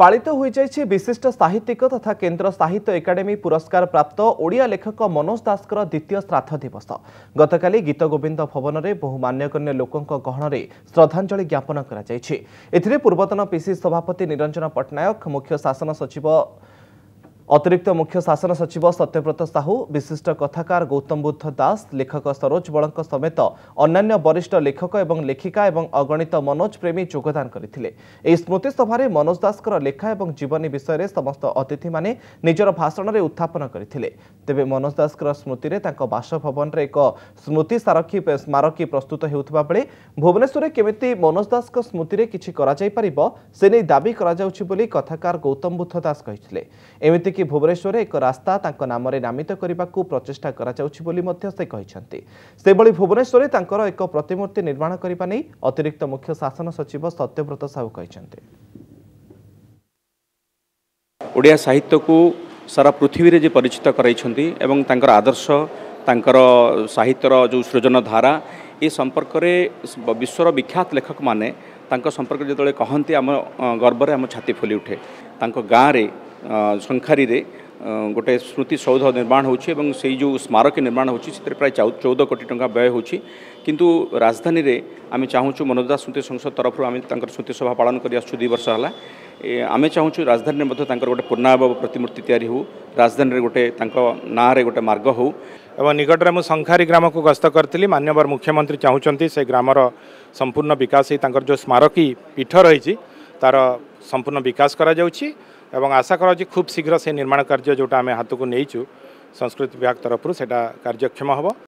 ପାଳିତ ହୋଇଯାଇଛି ବିଶିଷ୍ଟ ସାହିତ୍ୟିକ ତଥା କେନ୍ଦ୍ର ସାହିତ୍ୟ ଏକାଡେମୀ ପୁରସ୍କାର ପ୍ରାପ୍ତ ଓଡ଼ିଆ ଲେଖକ ମନୋଜ ଦାସଙ୍କର ଦ୍ୱିତୀୟ ଶ୍ରାଦ୍ଧ ଦିବସ ଗତକାଲି ଗୀତଗୋବିନ୍ଦ ଭବନରେ ବହୁ ମାନ୍ୟଗଣ୍ୟ ଲୋକଙ୍କ ଗହଣରେ ଶ୍ରଦ୍ଧାଞ୍ଜଳି ଜ୍ଞାପନ କରାଯାଇଛି ଏଥିରେ ପୂର୍ବତନ ପିସିସି ସଭାପତି ନିରଞ୍ଜନ ପଟ୍ଟନାୟକ ମୁଖ୍ୟ ଶାସନ ସଚିବ ଅତିରିକ୍ତ ମୁଖ୍ୟ ଶାସନ ସଚିବ ସତ୍ୟବ୍ରତ ସାହୁ ବିଶିଷ୍ଟ କଥାକାର ଗୌତମ ବୁଦ୍ଧ ଦାସ ଲେଖକ ସରୋଜ ବଳଙ୍କ ସମେତ ଅନ୍ୟାନ୍ୟ ବରିଷ୍ଠ ଲେଖକ ଏବଂ ଲେଖିକା ଏବଂ ଅଗଣିତ ମନୋଜ ପ୍ରେମୀ ଯୋଗଦାନ କରିଥିଲେ ଏହି ସ୍ମୃତିସଭାରେ ମନୋଜ ଦାସଙ୍କର ଲେଖା ଏବଂ ଜୀବନୀ ବିଷୟରେ ସମସ୍ତ ଅତିଥିମାନେ ନିଜର ଭାଷଣରେ ଉତ୍ଥାପନ କରିଥିଲେ ତେବେ ମନୋଜ ଦାସଙ୍କର ସ୍ମୃତିରେ ତାଙ୍କ ବାସଭବନରେ ଏକ ସ୍ମୃତି ସାରକ୍ଷୀ ସ୍ମାରକୀ ପ୍ରସ୍ତୁତ ହେଉଥିବା ବେଳେ ଭୁବନେଶ୍ୱରରେ କେମିତି ମନୋଜ ଦାସଙ୍କ ସ୍ମୃତିରେ କିଛି କରାଯାଇପାରିବ ସେ ନେଇ ଦାବି କରାଯାଉଛି ବୋଲି କଥାକାର ଗୌତମ ବୁଦ୍ଧ ଦାସ କହିଥିଲେ ଏମିତିକି ଏପରିକି ଭୁବନେଶ୍ୱରରେ ଏକ ରାସ୍ତା ତାଙ୍କ ନାମରେ ନାମିତ କରିବାକୁ ପ୍ରଚେଷ୍ଟା କରାଯାଉଛି ବୋଲି ମଧ୍ୟ ସେ କହିଛନ୍ତି ସେହିଭଳି ଭୁବନେଶ୍ୱରରେ ତାଙ୍କର ଏକ ପ୍ରତିମୂର୍ତ୍ତି ନିର୍ମାଣ କରିବା ନେଇ ଅତିରିକ୍ତ ମୁଖ୍ୟ ଶାସନ ସଚିବ ସତ୍ୟବ୍ରତ ସାହୁ କହିଛନ୍ତି ଓଡ଼ିଆ ସାହିତ୍ୟକୁ ସାରା ପୃଥିବୀରେ ଯେ ପରିଚିତ କରାଇଛନ୍ତି ଏବଂ ତାଙ୍କର ଆଦର୍ଶ ତାଙ୍କର ସାହିତ୍ୟର ଯେଉଁ ସୃଜନ ଧାରା ଏ ସମ୍ପର୍କରେ ବିଶ୍ୱର ବିଖ୍ୟାତ ଲେଖକମାନେ ତାଙ୍କ ସମ୍ପର୍କରେ ଯେତେବେଳେ କହନ୍ତି ଆମ ଗର୍ବରେ ଆମ ଛାତି ଫୁଲି ଉଠେ ତାଙ୍କ ଗାଁରେ ଶଙ୍ଖାରିରେ ଗୋଟେ ସ୍ମୃତି ସୌଧ ନିର୍ମାଣ ହେଉଛି ଏବଂ ସେଇ ଯେଉଁ ସ୍ମାରକୀ ନିର୍ମାଣ ହେଉଛି ସେଥିରେ ପ୍ରାୟ ଚଉଦ କୋଟି ଟଙ୍କା ବ୍ୟୟ ହେଉଛି କିନ୍ତୁ ରାଜଧାନୀରେ ଆମେ ଚାହୁଁଛୁ ମନୋଜ ସ୍ମୃତି ସଂସଦ ତରଫରୁ ଆମେ ତାଙ୍କର ସ୍ମୃତି ସଭା ପାଳନ କରି ଆସୁଛୁ ଦୁଇ ବର୍ଷ ହେଲା ଆମେ ଚାହୁଁଛୁ ରାଜଧାନୀରେ ମଧ୍ୟ ତାଙ୍କର ଗୋଟେ ପୂର୍ଣ୍ଣାବୟ ପ୍ରତିମୂର୍ତ୍ତି ତିଆରି ହେଉ ରାଜଧାନୀରେ ଗୋଟେ ତାଙ୍କ ନାଁରେ ଗୋଟେ ମାର୍ଗ ହେଉ ଏବଂ ନିକଟରେ ମୁଁ ଶଙ୍ଖାରୀ ଗ୍ରାମକୁ ଗସ୍ତ କରିଥିଲି ମାନ୍ୟବର ମୁଖ୍ୟମନ୍ତ୍ରୀ ଚାହୁଁଛନ୍ତି ସେ ଗ୍ରାମର ସମ୍ପୂର୍ଣ୍ଣ ବିକାଶ ହୋଇ ତାଙ୍କର ଯେଉଁ ସ୍ମାରକୀ ପୀଠ ରହିଛି ତା'ର সম্পূর্ণ বিকাশ করা যাচ্ছে এবং আশা করা হচ্ছে খুব শীঘ্র সেই নির্মাণ কার্য যেটা আমি হাতকু নেইছু সংস্কৃতি বিভাগ তরফর সেটা কার্যক্ষম হব